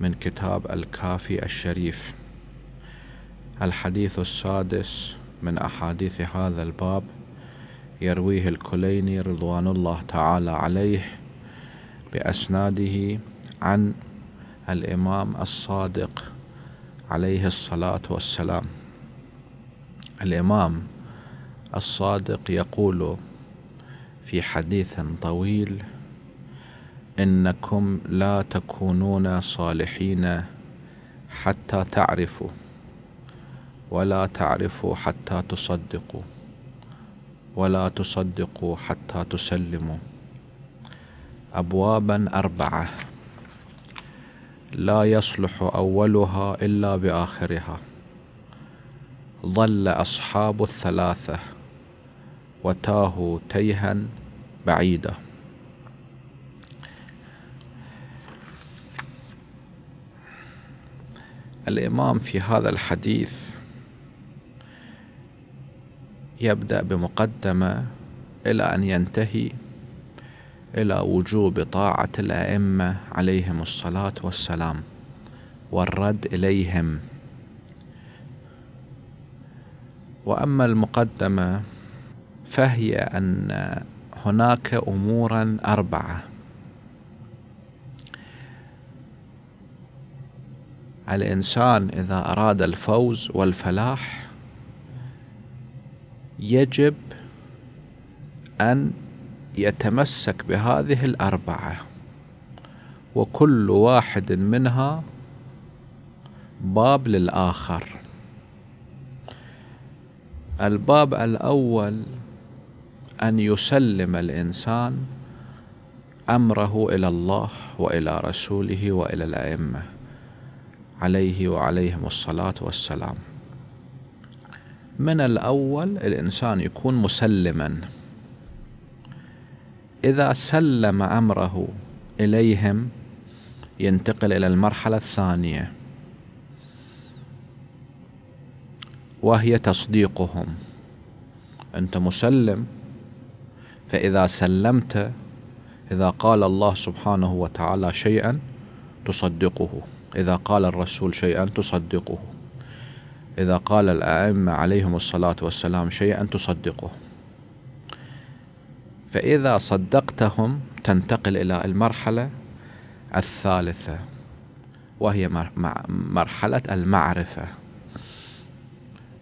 من كتاب الكافي الشريف الحديث السادس من أحاديث هذا الباب يرويه الكليني رضوان الله تعالى عليه بأسناده عن الإمام الصادق عليه الصلاة والسلام الإمام الصادق يقول في حديث طويل إنكم لا تكونون صالحين حتى تعرفوا ولا تعرفوا حتى تصدقوا ولا تصدقوا حتى تسلموا أبوابا أربعة لا يصلح أولها إلا بآخرها ظل أصحاب الثلاثة وتاهوا تيها بعيدا الإمام في هذا الحديث يبدأ بمقدمة إلى أن ينتهي إلى وجوب طاعة الأئمة عليهم الصلاة والسلام والرد إليهم وأما المقدمة فهي أن هناك أمورا أربعة الانسان اذا اراد الفوز والفلاح يجب ان يتمسك بهذه الاربعه وكل واحد منها باب للاخر الباب الاول ان يسلم الانسان امره الى الله والى رسوله والى الائمه عليه وعليهم الصلاة والسلام من الأول الإنسان يكون مسلما إذا سلم أمره إليهم ينتقل إلى المرحلة الثانية وهي تصديقهم أنت مسلم فإذا سلمت إذا قال الله سبحانه وتعالى شيئا تصدقه إذا قال الرسول شيئا تصدقه إذا قال الأئمة عليهم الصلاة والسلام شيئا تصدقه فإذا صدقتهم تنتقل إلى المرحلة الثالثة وهي مرحلة المعرفة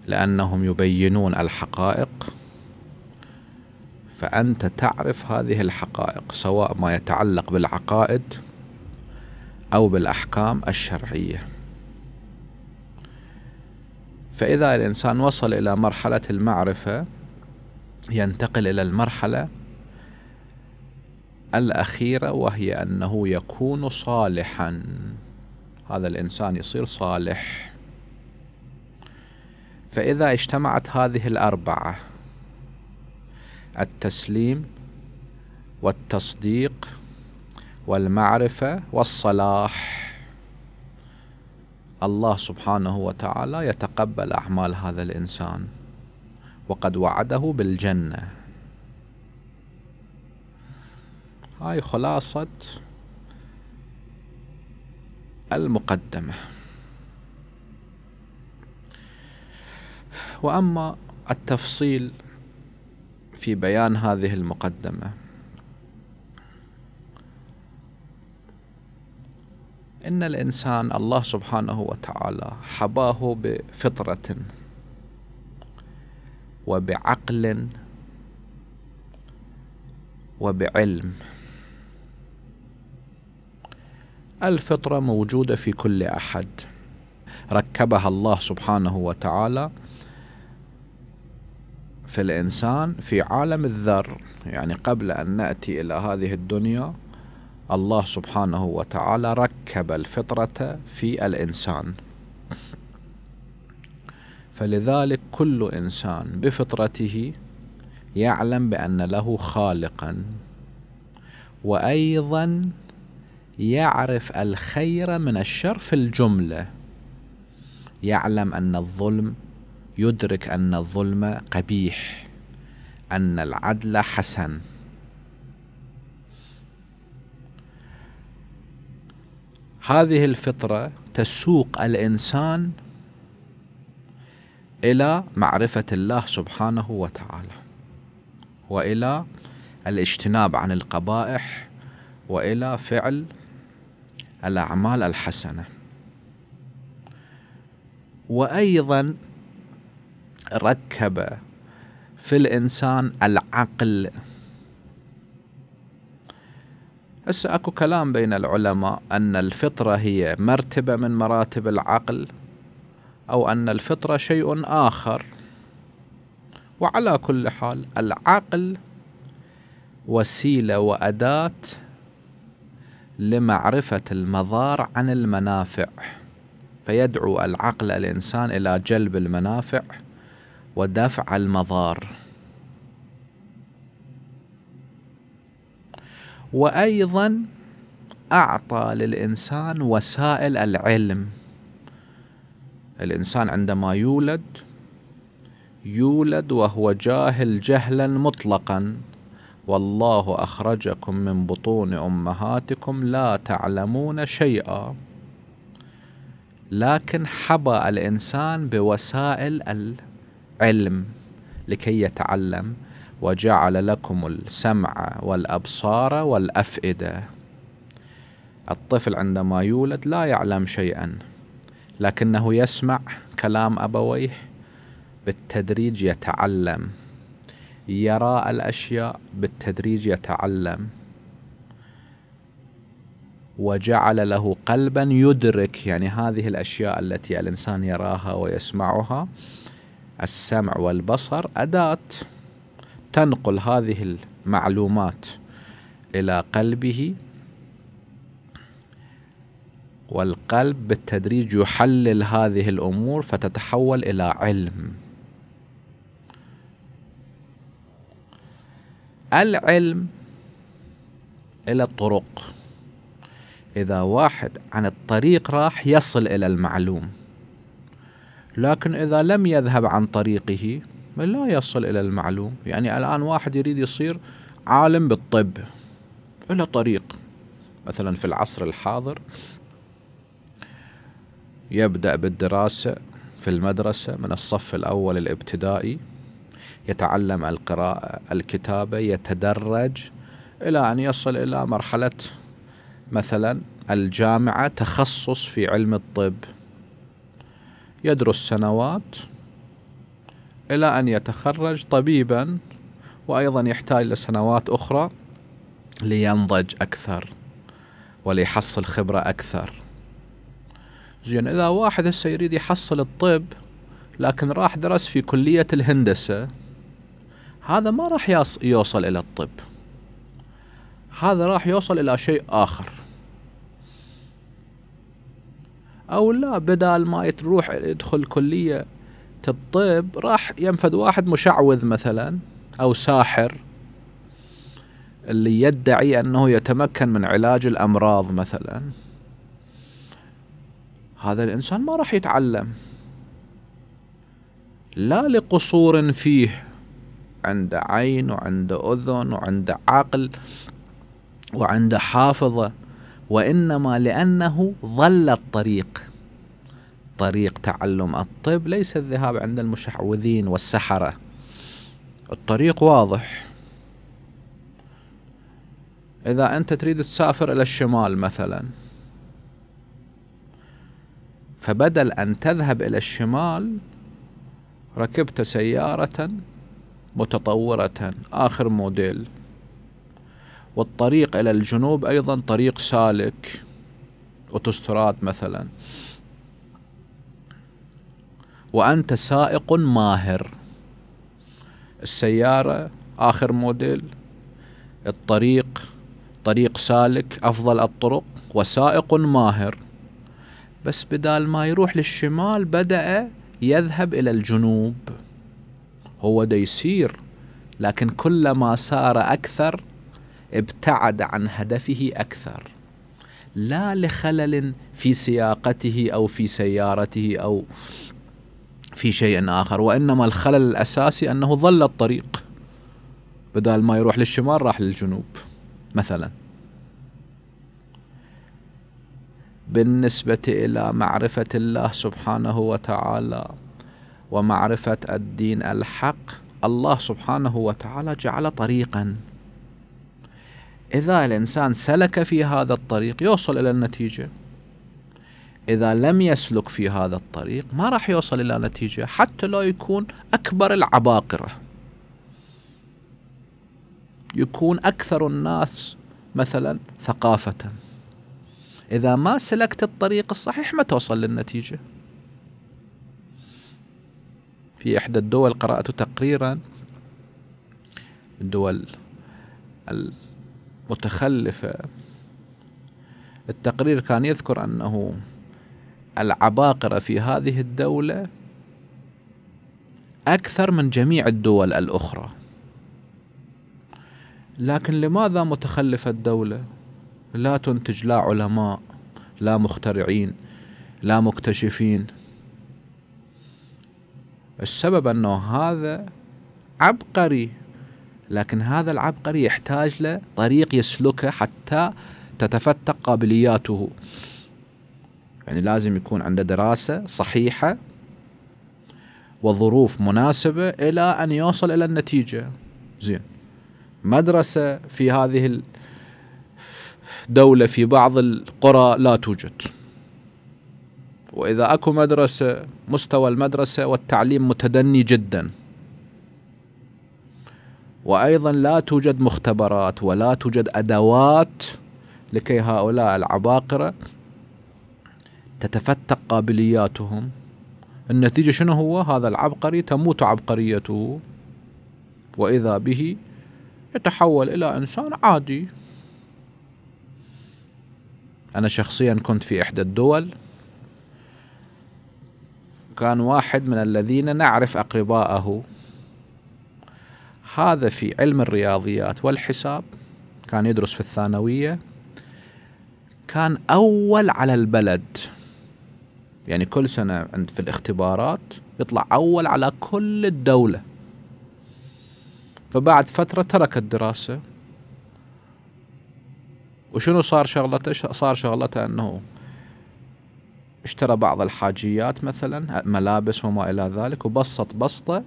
لأنهم يبينون الحقائق فأنت تعرف هذه الحقائق سواء ما يتعلق بالعقائد أو بالأحكام الشرعية فإذا الإنسان وصل إلى مرحلة المعرفة ينتقل إلى المرحلة الأخيرة وهي أنه يكون صالحا هذا الإنسان يصير صالح فإذا اجتمعت هذه الأربعة التسليم والتصديق والمعرفة والصلاح الله سبحانه وتعالى يتقبل أعمال هذا الإنسان وقد وعده بالجنة هاي خلاصة المقدمة وأما التفصيل في بيان هذه المقدمه إن الإنسان الله سبحانه وتعالى حباه بفطرة وبعقل وبعلم الفطرة موجودة في كل أحد ركبها الله سبحانه وتعالى في الإنسان في عالم الذر يعني قبل أن نأتي إلى هذه الدنيا الله سبحانه وتعالى ركب الفطرة في الإنسان فلذلك كل إنسان بفطرته يعلم بأن له خالقا وأيضا يعرف الخير من الشر في الجملة يعلم أن الظلم يدرك أن الظلم قبيح أن العدل حسن هذه الفطرة تسوق الإنسان إلى معرفة الله سبحانه وتعالى وإلى الاجتناب عن القبائح وإلى فعل الأعمال الحسنة وأيضا ركب في الإنسان العقل هسه اكو كلام بين العلماء ان الفطره هي مرتبه من مراتب العقل او ان الفطره شيء اخر وعلى كل حال العقل وسيله واداه لمعرفه المضار عن المنافع فيدعو العقل الانسان الى جلب المنافع ودفع المضار وايضا اعطى للانسان وسائل العلم الانسان عندما يولد يولد وهو جاهل جهلا مطلقا والله اخرجكم من بطون امهاتكم لا تعلمون شيئا لكن حبى الانسان بوسائل العلم لكي يتعلم وجعل لكم السمع والأبصار والأفئدة الطفل عندما يولد لا يعلم شيئا لكنه يسمع كلام أبويه بالتدريج يتعلم يرى الأشياء بالتدريج يتعلم وجعل له قلبا يدرك يعني هذه الأشياء التي الإنسان يراها ويسمعها السمع والبصر أداة تنقل هذه المعلومات إلى قلبه والقلب بالتدريج يحلل هذه الأمور فتتحول إلى علم العلم إلى الطرق إذا واحد عن الطريق راح يصل إلى المعلوم لكن إذا لم يذهب عن طريقه لا يصل إلى المعلوم يعني الآن واحد يريد يصير عالم بالطب له طريق مثلا في العصر الحاضر يبدأ بالدراسة في المدرسة من الصف الأول الابتدائي يتعلم القراءة الكتابة يتدرج إلى أن يصل إلى مرحلة مثلا الجامعة تخصص في علم الطب يدرس سنوات إلى أن يتخرج طبيبا وأيضا يحتاج لسنوات أخرى لينضج أكثر وليحصل خبرة أكثر زين إذا واحد هسه يريد يحصل الطب لكن راح درس في كلية الهندسة هذا ما راح يوصل إلى الطب هذا راح يوصل إلى شيء آخر أو لا بدل ما تروح يدخل كلية الطب راح ينفذ واحد مشعوذ مثلا أو ساحر اللي يدعي أنه يتمكن من علاج الأمراض مثلا هذا الإنسان ما راح يتعلم لا لقصور فيه عنده عين وعنده أذن وعنده عقل وعنده حافظة وإنما لأنه ظل الطريق طريق تعلم الطب ليس الذهاب عند المشعوذين والسحرة الطريق واضح إذا أنت تريد تسافر إلى الشمال مثلا فبدل أن تذهب إلى الشمال ركبت سيارة متطورة آخر موديل والطريق إلى الجنوب أيضا طريق سالك أوتوستراد مثلا وأنت سائق ماهر السيارة آخر موديل الطريق طريق سالك أفضل الطرق وسائق ماهر بس بدال ما يروح للشمال بدأ يذهب إلى الجنوب هو دا يسير لكن كلما سار أكثر ابتعد عن هدفه أكثر لا لخلل في سياقته أو في سيارته أو في شيء آخر وإنما الخلل الأساسي أنه ظل الطريق بدل ما يروح للشمال راح للجنوب مثلا بالنسبة إلى معرفة الله سبحانه وتعالى ومعرفة الدين الحق الله سبحانه وتعالى جعل طريقا إذا الإنسان سلك في هذا الطريق يوصل إلى النتيجة إذا لم يسلك في هذا الطريق ما راح يوصل إلى نتيجة حتى لو يكون أكبر العباقرة يكون أكثر الناس مثلا ثقافة إذا ما سلكت الطريق الصحيح ما توصل للنتيجة في إحدى الدول قرأت تقريرا الدول المتخلفة التقرير كان يذكر أنه العباقرة في هذه الدولة أكثر من جميع الدول الأخرى لكن لماذا متخلفة الدولة لا تنتج لا علماء لا مخترعين لا مكتشفين السبب أنه هذا عبقري لكن هذا العبقري يحتاج له طريق يسلكه حتى تتفتق قابلياته يعني لازم يكون عنده دراسة صحيحة وظروف مناسبة إلى أن يوصل إلى النتيجة زين مدرسة في هذه الدولة في بعض القرى لا توجد وإذا أكو مدرسة مستوى المدرسة والتعليم متدني جدا وأيضا لا توجد مختبرات ولا توجد أدوات لكي هؤلاء العباقرة تتفتق قابلياتهم النتيجة شنو هو هذا العبقري تموت عبقريته وإذا به يتحول إلى إنسان عادي أنا شخصيا كنت في إحدى الدول كان واحد من الذين نعرف أقرباءه هذا في علم الرياضيات والحساب كان يدرس في الثانوية كان أول على البلد يعني كل سنة عند في الاختبارات يطلع أول على كل الدولة فبعد فترة ترك الدراسة وشنو صار شغلته صار شغلته أنه اشترى بعض الحاجيات مثلا ملابس وما إلى ذلك وبسط بسطة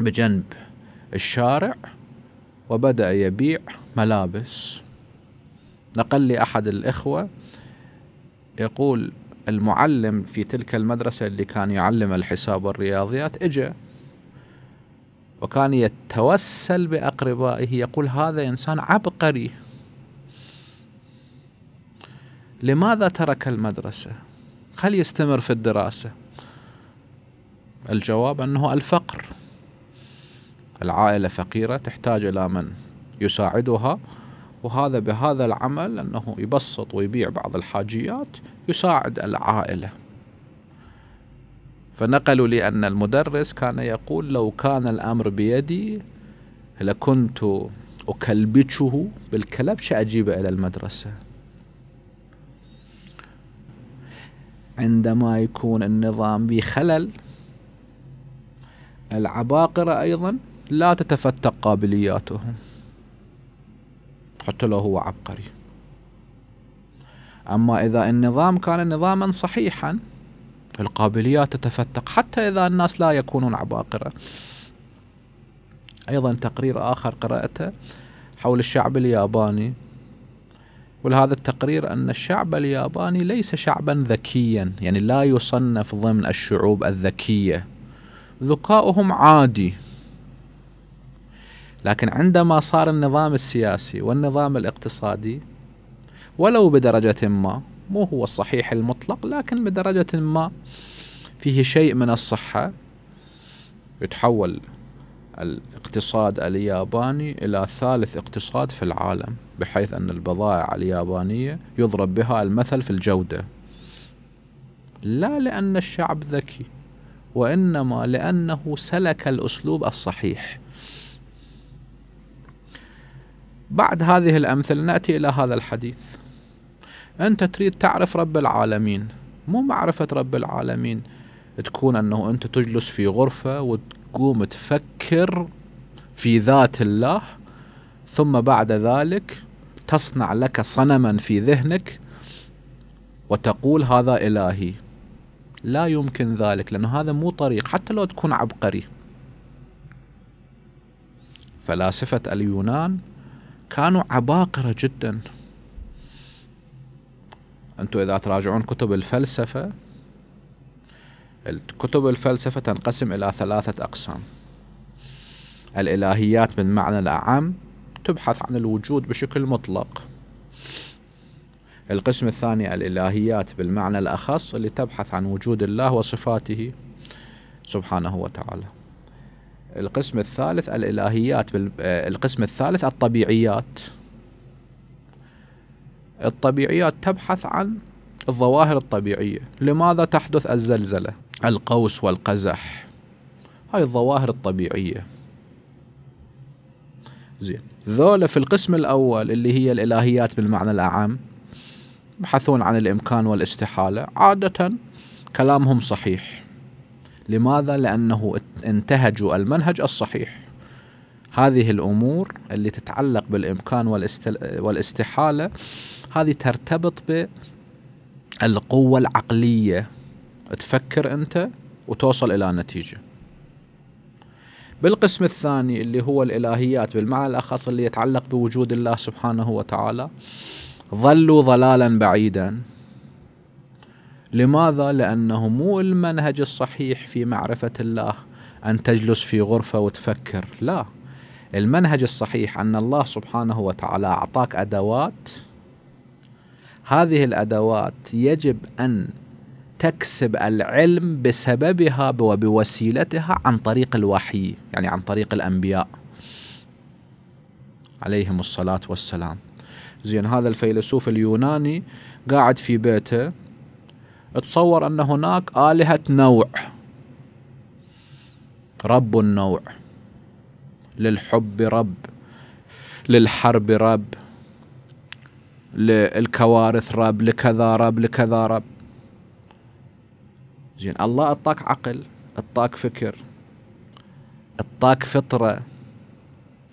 بجنب الشارع وبدأ يبيع ملابس نقل لي أحد الإخوة يقول المعلم في تلك المدرسة اللي كان يعلم الحساب والرياضيات اجى وكان يتوسل بأقربائه يقول هذا إنسان عبقري لماذا ترك المدرسة؟ هل يستمر في الدراسة؟ الجواب أنه الفقر العائلة فقيرة تحتاج إلى من يساعدها وهذا بهذا العمل أنه يبسط ويبيع بعض الحاجيات يساعد العائلة فنقلوا لي أن المدرس كان يقول لو كان الأمر بيدي لكنت أكلبشه بالكلبش أجيبه إلى المدرسة عندما يكون النظام بخلل العباقرة أيضا لا تتفتق قابلياتهم حتى لو هو عبقري أما إذا النظام كان نظاما صحيحا القابليات تتفتق حتى إذا الناس لا يكونون عباقرة أيضا تقرير آخر قرأته حول الشعب الياباني ولهذا التقرير أن الشعب الياباني ليس شعبا ذكيا يعني لا يصنف ضمن الشعوب الذكية ذكاؤهم عادي لكن عندما صار النظام السياسي والنظام الاقتصادي ولو بدرجة ما مو هو الصحيح المطلق لكن بدرجة ما فيه شيء من الصحة يتحول الاقتصاد الياباني إلى ثالث اقتصاد في العالم بحيث أن البضائع اليابانية يضرب بها المثل في الجودة لا لأن الشعب ذكي وإنما لأنه سلك الأسلوب الصحيح بعد هذه الأمثلة نأتي إلى هذا الحديث أنت تريد تعرف رب العالمين مو معرفة رب العالمين تكون أنه أنت تجلس في غرفة وتقوم تفكر في ذات الله ثم بعد ذلك تصنع لك صنما في ذهنك وتقول هذا إلهي لا يمكن ذلك لأنه هذا مو طريق حتى لو تكون عبقري فلاسفة اليونان كانوا عباقرة جدا أنتم إذا تراجعون كتب الفلسفة كتب الفلسفة تنقسم إلى ثلاثة أقسام الإلهيات بالمعنى الأعم تبحث عن الوجود بشكل مطلق القسم الثاني الإلهيات بالمعنى الأخص اللي تبحث عن وجود الله وصفاته سبحانه وتعالى القسم الثالث الإلهيات آه، القسم الثالث الطبيعيات الطبيعيات تبحث عن الظواهر الطبيعية لماذا تحدث الزلزلة القوس والقزح هاي الظواهر الطبيعية زين ذولا في القسم الأول اللي هي الإلهيات بالمعنى الاعم يبحثون عن الإمكان والاستحالة عادة كلامهم صحيح لماذا؟ لأنه انتهجوا المنهج الصحيح هذه الأمور اللي تتعلق بالإمكان والاستحالة هذه ترتبط بالقوة العقلية تفكر أنت وتوصل إلى نتيجة بالقسم الثاني اللي هو الإلهيات بالمعنى الأخص اللي يتعلق بوجود الله سبحانه وتعالى ظلوا ضلالا بعيدا لماذا؟ لأنه مو المنهج الصحيح في معرفة الله أن تجلس في غرفة وتفكر لا المنهج الصحيح أن الله سبحانه وتعالى أعطاك أدوات هذه الأدوات يجب أن تكسب العلم بسببها وبوسيلتها عن طريق الوحي يعني عن طريق الأنبياء عليهم الصلاة والسلام زين هذا الفيلسوف اليوناني قاعد في بيته تصور أن هناك آلهة نوع رب النوع للحب رب للحرب رب للكوارث رب لكذا رب لكذا رب زين الله اعطاك عقل اعطاك فكر اعطاك فطره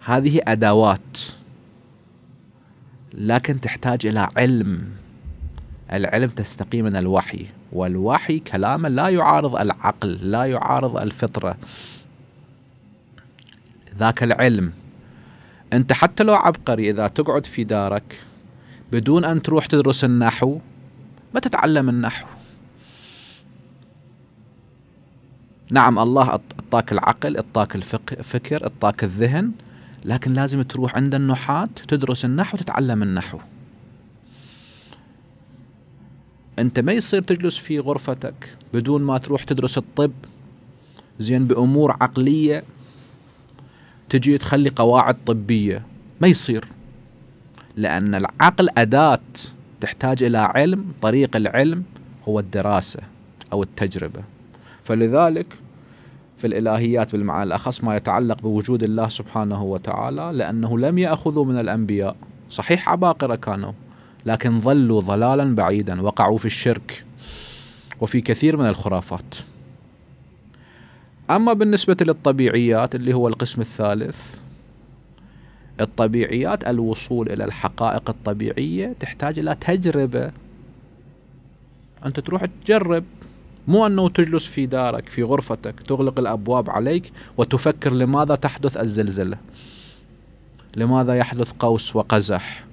هذه ادوات لكن تحتاج الى علم العلم تستقي من الوحي والوحي كلام لا يعارض العقل لا يعارض الفطرة ذاك العلم أنت حتى لو عبقري إذا تقعد في دارك بدون أن تروح تدرس النحو ما تتعلم النحو نعم الله اعطاك العقل اعطاك الفكر اعطاك الذهن لكن لازم تروح عند النحاة تدرس النحو تتعلم النحو انت ما يصير تجلس في غرفتك بدون ما تروح تدرس الطب زين بامور عقليه تجي تخلي قواعد طبيه ما يصير لان العقل اداه تحتاج الى علم طريق العلم هو الدراسه او التجربه فلذلك في الالهيات بالمعنى الاخص ما يتعلق بوجود الله سبحانه وتعالى لانه لم ياخذوا من الانبياء صحيح عباقره كانوا لكن ظلوا ضلالا بعيدا وقعوا في الشرك وفي كثير من الخرافات أما بالنسبة للطبيعيات اللي هو القسم الثالث الطبيعيات الوصول إلى الحقائق الطبيعية تحتاج إلى تجربة أنت تروح تجرب مو أنه تجلس في دارك في غرفتك تغلق الأبواب عليك وتفكر لماذا تحدث الزلزلة لماذا يحدث قوس وقزح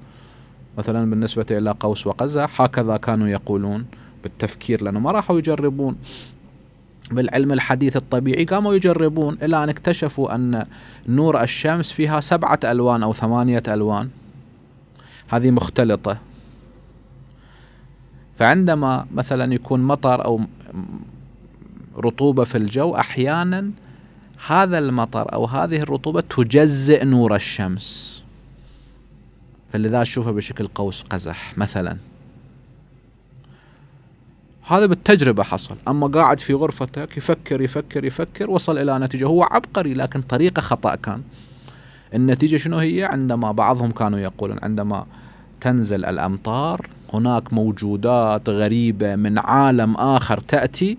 مثلا بالنسبة إلى قوس وقزح هكذا كانوا يقولون بالتفكير لأنه ما راحوا يجربون بالعلم الحديث الطبيعي قاموا يجربون إلى أن اكتشفوا أن نور الشمس فيها سبعة ألوان أو ثمانية ألوان هذه مختلطة فعندما مثلا يكون مطر أو رطوبة في الجو أحيانا هذا المطر أو هذه الرطوبة تجزئ نور الشمس فلذا اشوفه بشكل قوس قزح مثلا هذا بالتجربة حصل أما قاعد في غرفتك يفكر يفكر يفكر وصل إلى نتيجة هو عبقري لكن طريقة خطأ كان النتيجة شنو هي عندما بعضهم كانوا يقولون عندما تنزل الأمطار هناك موجودات غريبة من عالم آخر تأتي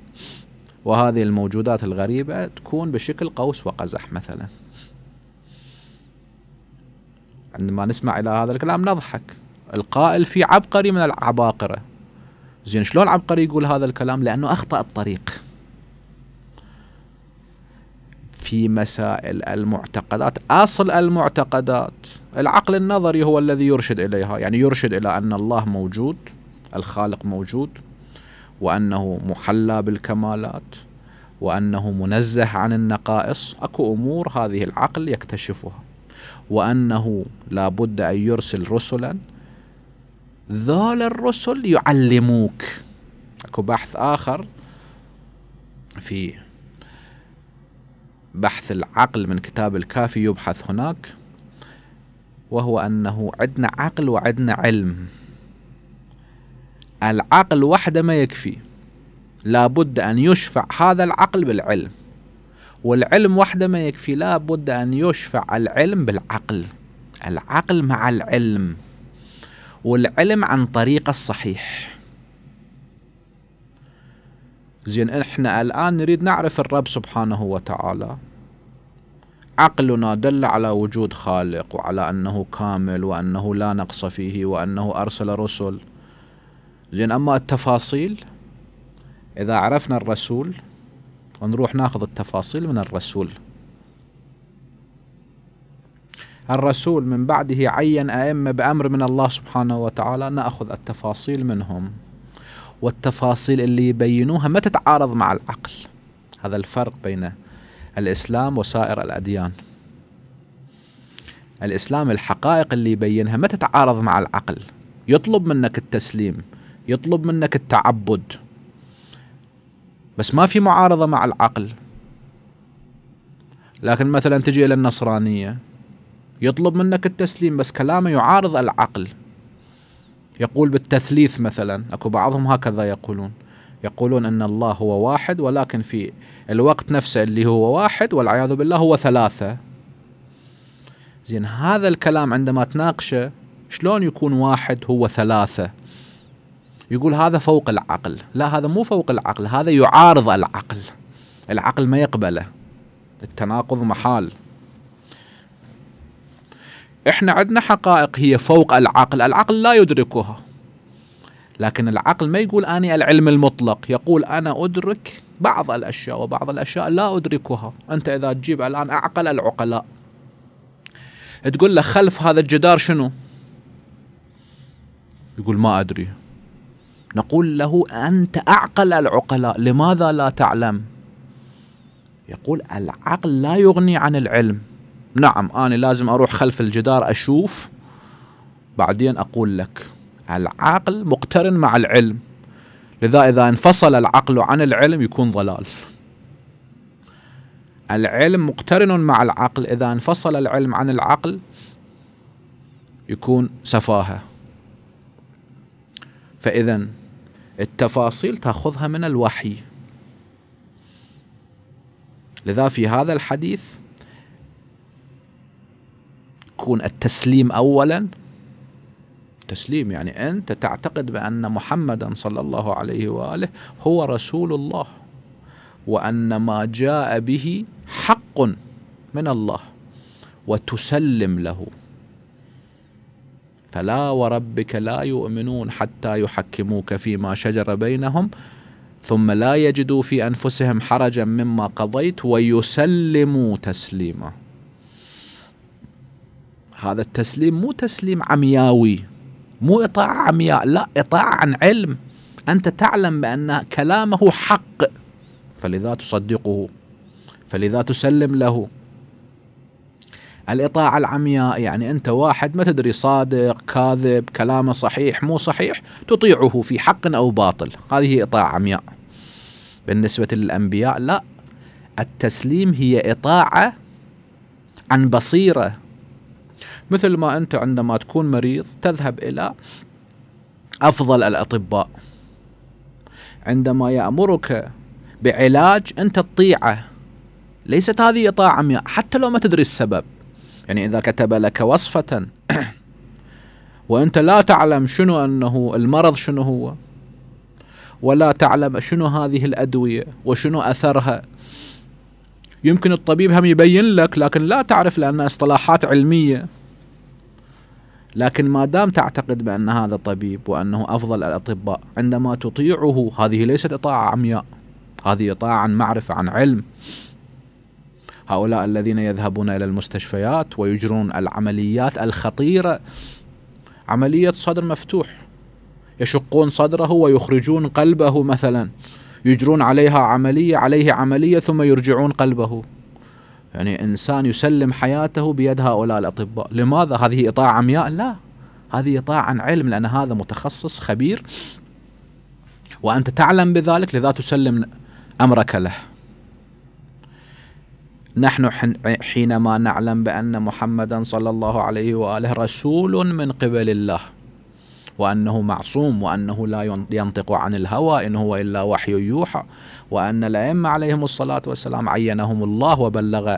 وهذه الموجودات الغريبة تكون بشكل قوس وقزح مثلاً عندما نسمع الى هذا الكلام نضحك القائل في عبقري من العباقره زين شلون عبقري يقول هذا الكلام لانه اخطا الطريق في مسائل المعتقدات اصل المعتقدات العقل النظري هو الذي يرشد اليها يعني يرشد الى ان الله موجود الخالق موجود وانه محلى بالكمالات وانه منزه عن النقائص اكو امور هذه العقل يكتشفها وأنه لابد أن يرسل رسلا ذول الرسل يعلموك أكو بحث آخر في بحث العقل من كتاب الكافي يبحث هناك وهو أنه عندنا عقل وعندنا علم العقل وحده ما يكفي لابد أن يشفع هذا العقل بالعلم والعلم وحده ما يكفي لابد أن يشفع العلم بالعقل العقل مع العلم والعلم عن طريق الصحيح زين احنا الآن نريد نعرف الرب سبحانه وتعالى عقلنا دل على وجود خالق وعلى أنه كامل وأنه لا نقص فيه وأنه أرسل رسل زين أما التفاصيل إذا عرفنا الرسول ونروح ناخذ التفاصيل من الرسول الرسول من بعده عين أئمة بأمر من الله سبحانه وتعالى نأخذ التفاصيل منهم والتفاصيل اللي يبينوها ما تتعارض مع العقل هذا الفرق بين الإسلام وسائر الأديان الإسلام الحقائق اللي يبينها ما تتعارض مع العقل يطلب منك التسليم يطلب منك التعبد بس ما في معارضة مع العقل لكن مثلا تجي إلى النصرانية يطلب منك التسليم بس كلامه يعارض العقل يقول بالتثليث مثلا أكو بعضهم هكذا يقولون يقولون أن الله هو واحد ولكن في الوقت نفسه اللي هو واحد والعياذ بالله هو ثلاثة زين هذا الكلام عندما تناقشه شلون يكون واحد هو ثلاثة يقول هذا فوق العقل لا هذا مو فوق العقل هذا يعارض العقل العقل ما يقبله التناقض محال احنا عندنا حقائق هي فوق العقل العقل لا يدركها لكن العقل ما يقول أنا العلم المطلق يقول أنا أدرك بعض الأشياء وبعض الأشياء لا أدركها أنت إذا تجيب الآن أعقل العقلاء تقول له خلف هذا الجدار شنو يقول ما أدري نقول له أنت أعقل العقلاء لماذا لا تعلم يقول العقل لا يغني عن العلم نعم أنا لازم أروح خلف الجدار أشوف بعدين أقول لك العقل مقترن مع العلم لذا إذا انفصل العقل عن العلم يكون ضلال العلم مقترن مع العقل إذا انفصل العلم عن العقل يكون سفاهة فإذا التفاصيل تأخذها من الوحي لذا في هذا الحديث يكون التسليم أولا تسليم يعني أنت تعتقد بأن محمدا صلى الله عليه وآله هو رسول الله وأن ما جاء به حق من الله وتسلم له فلا وربك لا يؤمنون حتى يحكموك فيما شجر بينهم ثم لا يجدوا في انفسهم حرجا مما قضيت ويسلموا تسليما. هذا التسليم مو تسليم عمياوي مو اطاعه عمياء لا اطاعه عن علم انت تعلم بان كلامه حق فلذا تصدقه فلذا تسلم له الإطاعة العمياء يعني أنت واحد ما تدري صادق كاذب كلامه صحيح مو صحيح تطيعه في حق أو باطل هذه إطاعة عمياء بالنسبة للأنبياء لا التسليم هي إطاعة عن بصيرة مثل ما أنت عندما تكون مريض تذهب إلى أفضل الأطباء عندما يأمرك بعلاج أنت تطيعه ليست هذه إطاعة عمياء حتى لو ما تدري السبب يعني إذا كتب لك وصفة وأنت لا تعلم شنو أنه المرض شنو هو ولا تعلم شنو هذه الأدوية وشنو أثرها يمكن الطبيب هم يبين لك لكن لا تعرف لأن اصطلاحات علمية لكن ما دام تعتقد بأن هذا طبيب وأنه أفضل الأطباء عندما تطيعه هذه ليست إطاعة عمياء هذه إطاعة عن معرفة عن علم هؤلاء الذين يذهبون إلى المستشفيات ويجرون العمليات الخطيرة عملية صدر مفتوح يشقون صدره ويخرجون قلبه مثلا يجرون عليها عملية عليه عملية ثم يرجعون قلبه يعني إنسان يسلم حياته بيد هؤلاء الأطباء لماذا هذه إطاعة عمياء لا هذه إطاعة عن علم لأن هذا متخصص خبير وأنت تعلم بذلك لذا تسلم أمرك له نحن حينما نعلم بأن محمدا صلى الله عليه وآله رسول من قبل الله وأنه معصوم وأنه لا ينطق عن الهوى إن هو إلا وحي يوحى وأن الأئمة عليهم الصلاة والسلام عينهم الله وبلغ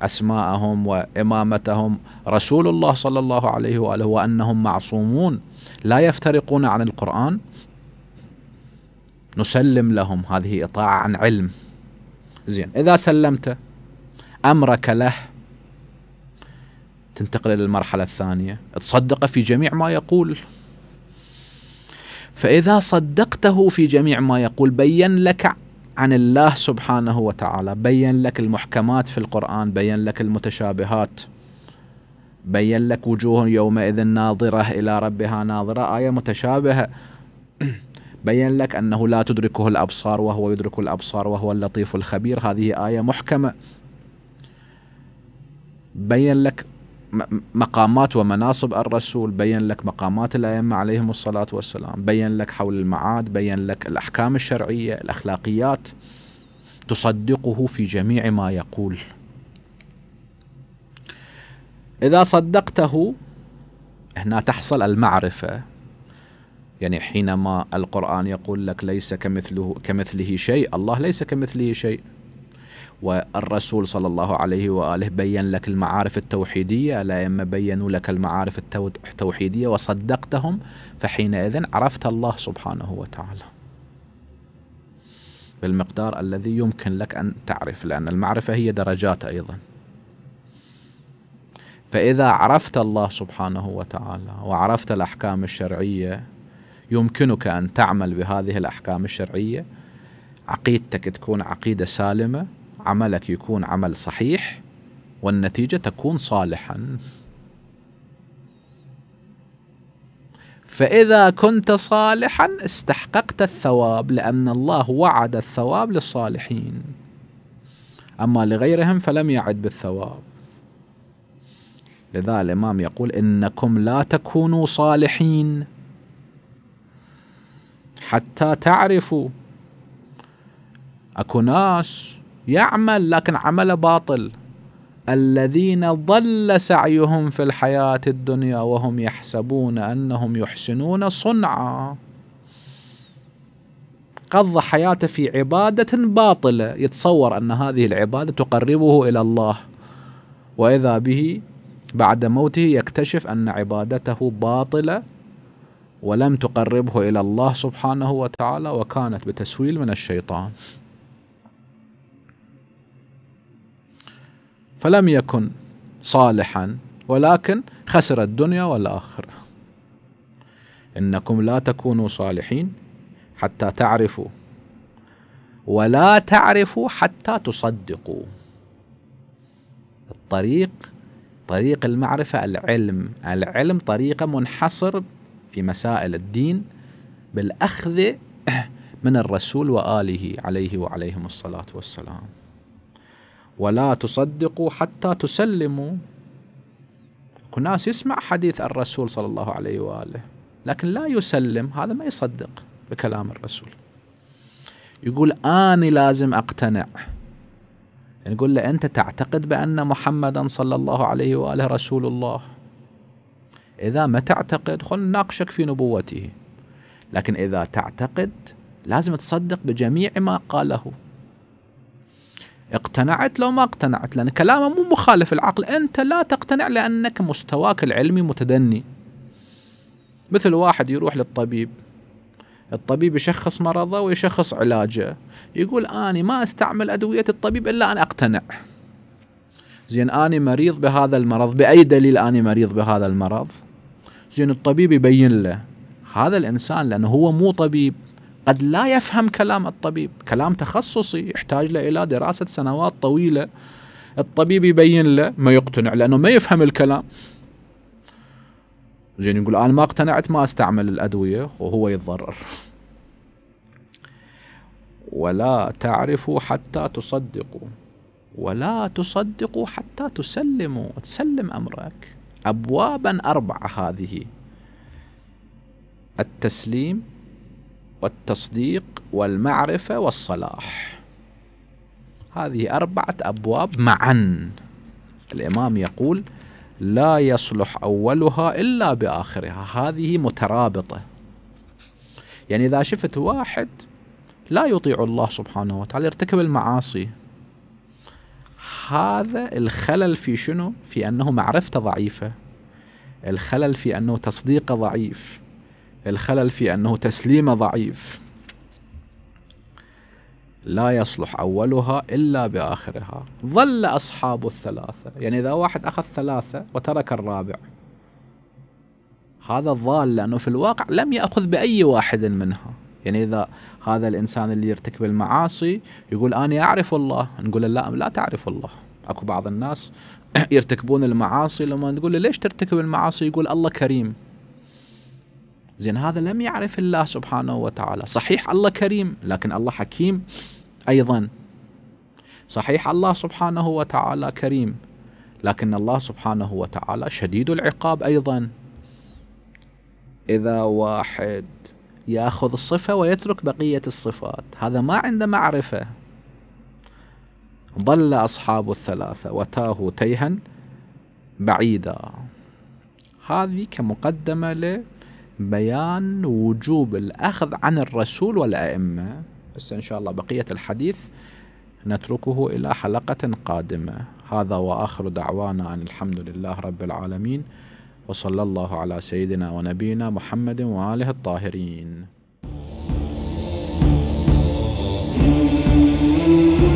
أسماءهم وإمامتهم رسول الله صلى الله عليه وآله وأنهم معصومون لا يفترقون عن القرآن نسلم لهم هذه إطاعة عن علم زين إذا سلمت امرك له تنتقل الى المرحله الثانيه تصدقه في جميع ما يقول فاذا صدقته في جميع ما يقول بين لك عن الله سبحانه وتعالى بين لك المحكمات في القرآن بين لك المتشابهات بين لك وجوه يومئذ ناظرة إلى ربها ناظرة آية متشابهة بين لك أنه لا تدركه الأبصار وهو يدرك الأبصار وهو اللطيف الخبير هذه آية محكمة بين لك مقامات ومناصب الرسول بين لك مقامات الأئمة عليهم الصلاة والسلام بين لك حول المعاد بين لك الأحكام الشرعية الأخلاقيات تصدقه في جميع ما يقول إذا صدقته هنا تحصل المعرفة يعني حينما القرآن يقول لك ليس كمثله كمثله شيء الله ليس كمثله شيء والرسول صلى الله عليه وآله بين لك المعارف التوحيدية لا يما بينوا لك المعارف التوحيدية وصدقتهم فحينئذ عرفت الله سبحانه وتعالى بالمقدار الذي يمكن لك أن تعرف لأن المعرفة هي درجات أيضا فإذا عرفت الله سبحانه وتعالى وعرفت الأحكام الشرعية يمكنك أن تعمل بهذه الأحكام الشرعية عقيدتك تكون عقيدة سالمة عملك يكون عمل صحيح والنتيجة تكون صالحا فإذا كنت صالحا استحققت الثواب لأن الله وعد الثواب للصالحين أما لغيرهم فلم يعد بالثواب لذا الإمام يقول إنكم لا تكونوا صالحين حتى تعرفوا أكو ناس يعمل لكن عمله باطل الذين ضل سعيهم في الحياة الدنيا وهم يحسبون أنهم يحسنون صنعا قضى حياته في عبادة باطلة يتصور أن هذه العبادة تقربه إلى الله وإذا به بعد موته يكتشف أن عبادته باطلة ولم تقربه إلى الله سبحانه وتعالى وكانت بتسويل من الشيطان فلم يكن صالحا ولكن خسر الدنيا والآخرة إنكم لا تكونوا صالحين حتى تعرفوا ولا تعرفوا حتى تصدقوا الطريق طريق المعرفة العلم العلم طريقة منحصر في مسائل الدين بالأخذ من الرسول وآله عليه وعليهم الصلاة والسلام ولا تصدقوا حتى تسلموا ناس يسمع حديث الرسول صلى الله عليه وآله لكن لا يسلم هذا ما يصدق بكلام الرسول يقول أنا لازم أقتنع نقول يعني يقول له أنت تعتقد بأن محمدا صلى الله عليه وآله رسول الله إذا ما تعتقد خل نناقشك في نبوته لكن إذا تعتقد لازم تصدق بجميع ما قاله اقتنعت لو ما اقتنعت لأن كلامه مو مخالف العقل أنت لا تقتنع لأنك مستواك العلمي متدني مثل واحد يروح للطبيب الطبيب يشخص مرضه ويشخص علاجه يقول أني ما أستعمل أدوية الطبيب إلا أن أقتنع زين أني مريض بهذا المرض بأي دليل أني مريض بهذا المرض زين الطبيب يبين له هذا الإنسان لأنه هو مو طبيب قد لا يفهم كلام الطبيب كلام تخصصي يحتاج له إلى دراسة سنوات طويلة الطبيب يبين له ما يقتنع لأنه ما يفهم الكلام زين يقول أنا ما اقتنعت ما أستعمل الأدوية وهو يتضرر ولا تعرفوا حتى تصدقوا ولا تصدقوا حتى تسلموا تسلم أمرك أبوابا أربعة هذه التسليم والتصديق والمعرفة والصلاح هذه أربعة أبواب معا الإمام يقول لا يصلح أولها إلا بآخرها هذه مترابطة يعني إذا شفت واحد لا يطيع الله سبحانه وتعالى يرتكب المعاصي هذا الخلل في شنو؟ في أنه معرفته ضعيفة الخلل في أنه تصديقه ضعيف الخلل في أنه تسليمه ضعيف لا يصلح أولها إلا بآخرها ظل أصحاب الثلاثة يعني إذا واحد أخذ ثلاثة وترك الرابع هذا ضال لأنه في الواقع لم يأخذ بأي واحد منها يعني إذا هذا الإنسان اللي يرتكب المعاصي يقول أنا أعرف الله نقول لا لا تعرف الله أكو بعض الناس يرتكبون المعاصي لما نقول له ليش ترتكب المعاصي يقول الله كريم زين هذا لم يعرف الله سبحانه وتعالى صحيح الله كريم لكن الله حكيم أيضا صحيح الله سبحانه وتعالى كريم لكن الله سبحانه وتعالى شديد العقاب أيضا إذا واحد ياخذ الصفه ويترك بقيه الصفات هذا ما عنده معرفه ضل اصحاب الثلاثه وتاهوا تيها بعيدا هذه كمقدمه بيان وجوب الأخذ عن الرسول والأئمة بس إن شاء الله بقية الحديث نتركه إلى حلقة قادمة هذا وآخر دعوانا أن الحمد لله رب العالمين وصلى الله على سيدنا ونبينا محمد وآله الطاهرين